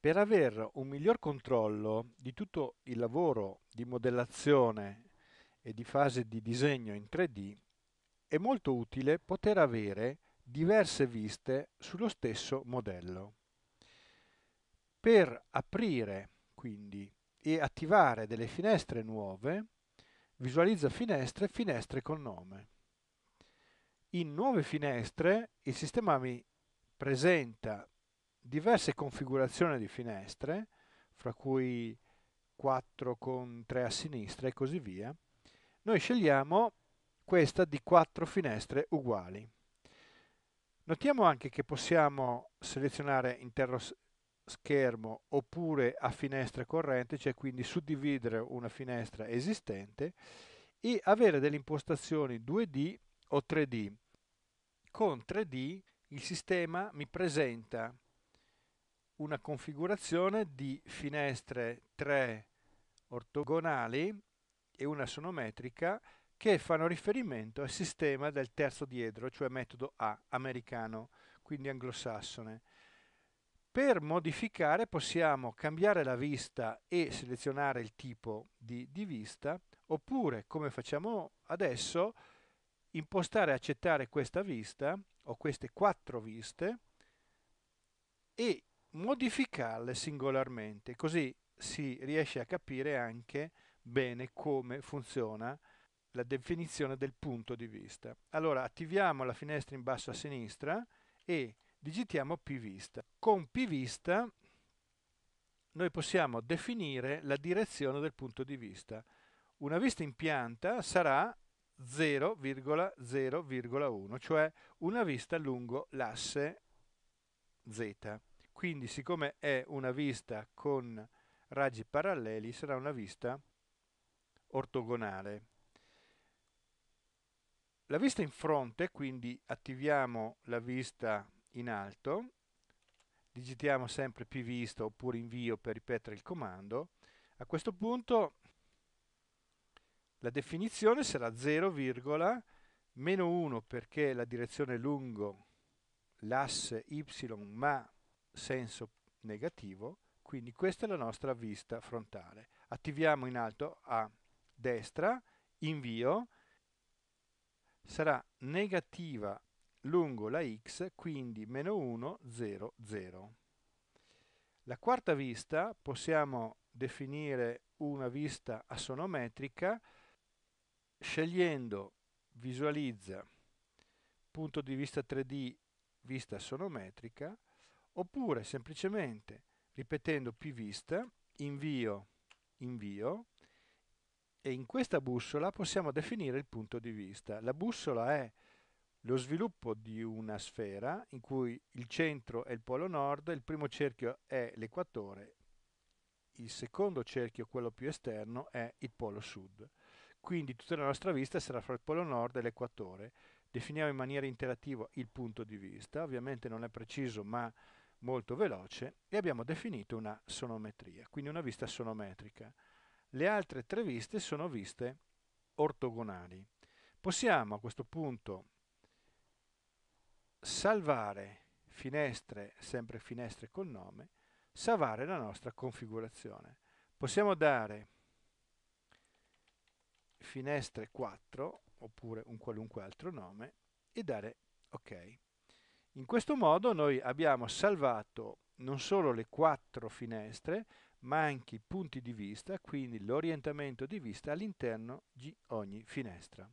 per avere un miglior controllo di tutto il lavoro di modellazione e di fase di disegno in 3D, è molto utile poter avere diverse viste sullo stesso modello. Per aprire quindi e attivare delle finestre nuove, visualizza finestre, finestre con nome. In nuove finestre il sistema mi presenta diverse configurazioni di finestre, fra cui 4 con 3 a sinistra e così via, noi scegliamo questa di 4 finestre uguali. Notiamo anche che possiamo selezionare intero schermo oppure a finestra corrente, cioè quindi suddividere una finestra esistente e avere delle impostazioni 2D o 3D. Con 3D il sistema mi presenta una configurazione di finestre 3 ortogonali e una sonometrica che fanno riferimento al sistema del terzo diedro, cioè metodo A americano, quindi anglosassone. Per modificare possiamo cambiare la vista e selezionare il tipo di, di vista oppure, come facciamo adesso, impostare e accettare questa vista o queste quattro viste e modificarle singolarmente, così si riesce a capire anche bene come funziona la definizione del punto di vista. Allora attiviamo la finestra in basso a sinistra e digitiamo pvista. Con pvista noi possiamo definire la direzione del punto di vista. Una vista in pianta sarà 0,0,1, cioè una vista lungo l'asse z. Quindi siccome è una vista con raggi paralleli sarà una vista ortogonale. La vista in fronte, quindi attiviamo la vista in alto, digitiamo sempre più vista oppure invio per ripetere il comando. A questo punto la definizione sarà 0, meno 1 perché la direzione è lungo l'asse y ma senso negativo, quindi questa è la nostra vista frontale. Attiviamo in alto a destra, invio, sarà negativa lungo la x, quindi meno 1, 0, 0. La quarta vista possiamo definire una vista assonometrica scegliendo visualizza punto di vista 3D vista assonometrica oppure semplicemente ripetendo pvist invio invio e in questa bussola possiamo definire il punto di vista. La bussola è lo sviluppo di una sfera in cui il centro è il polo nord, il primo cerchio è l'equatore, il secondo cerchio, quello più esterno, è il polo sud. Quindi tutta la nostra vista sarà fra il polo nord e l'equatore. Definiamo in maniera interattiva il punto di vista, ovviamente non è preciso ma molto veloce e abbiamo definito una sonometria, quindi una vista sonometrica. Le altre tre viste sono viste ortogonali. Possiamo a questo punto salvare finestre, sempre finestre col nome, salvare la nostra configurazione. Possiamo dare finestre 4 oppure un qualunque altro nome e dare ok. In questo modo noi abbiamo salvato non solo le quattro finestre, ma anche i punti di vista, quindi l'orientamento di vista all'interno di ogni finestra.